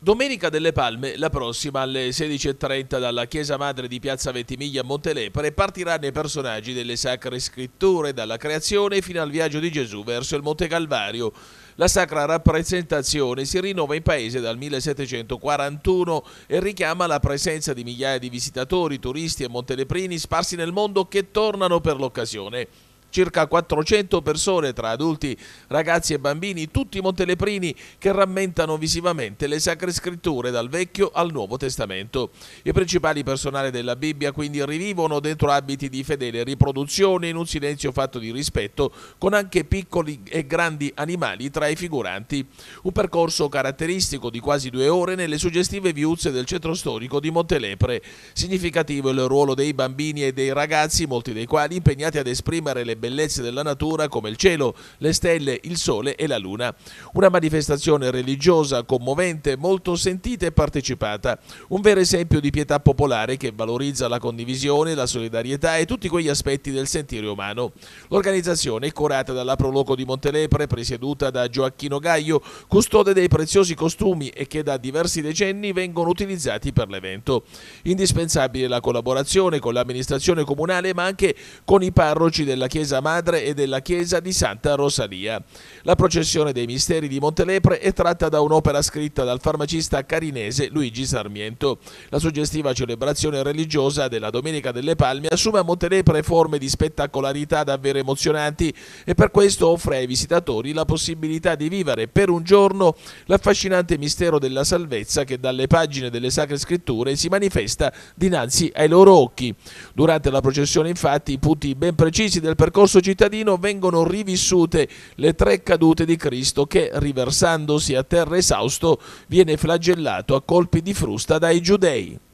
Domenica delle Palme, la prossima alle 16.30 dalla Chiesa Madre di Piazza Ventimiglia a Montelepre partiranno i personaggi delle Sacre Scritture dalla creazione fino al viaggio di Gesù verso il Monte Calvario. La sacra rappresentazione si rinnova in paese dal 1741 e richiama la presenza di migliaia di visitatori, turisti e monteleprini sparsi nel mondo che tornano per l'occasione circa 400 persone tra adulti, ragazzi e bambini, tutti monteleprini che rammentano visivamente le sacre scritture dal Vecchio al Nuovo Testamento. I principali personali della Bibbia quindi rivivono dentro abiti di fedele riproduzione in un silenzio fatto di rispetto con anche piccoli e grandi animali tra i figuranti. Un percorso caratteristico di quasi due ore nelle suggestive viuzze del centro storico di Montelepre. Significativo il ruolo dei bambini e dei ragazzi, molti dei quali impegnati ad esprimere le bellezze della natura come il cielo, le stelle, il sole e la luna. Una manifestazione religiosa commovente, molto sentita e partecipata, un vero esempio di pietà popolare che valorizza la condivisione, la solidarietà e tutti quegli aspetti del sentire umano. L'organizzazione è curata dalla Proloco di Montelepre, presieduta da Gioacchino Gaio, custode dei preziosi costumi e che da diversi decenni vengono utilizzati per l'evento. Indispensabile la collaborazione con l'amministrazione comunale ma anche con i parroci della Chiesa chiesa madre e della chiesa di Santa Rosalia. La processione dei misteri di Montelepre è tratta da un'opera scritta dal farmacista carinese Luigi Sarmiento. La suggestiva celebrazione religiosa della Domenica delle Palme assume a Montelepre forme di spettacolarità davvero emozionanti e per questo offre ai visitatori la possibilità di vivere per un giorno l'affascinante mistero della salvezza che dalle pagine delle Sacre Scritture si manifesta dinanzi ai loro occhi. Durante la processione infatti i punti ben precisi del percorso discorso cittadino vengono rivissute le tre cadute di Cristo che, riversandosi a terra esausto, viene flagellato a colpi di frusta dai giudei.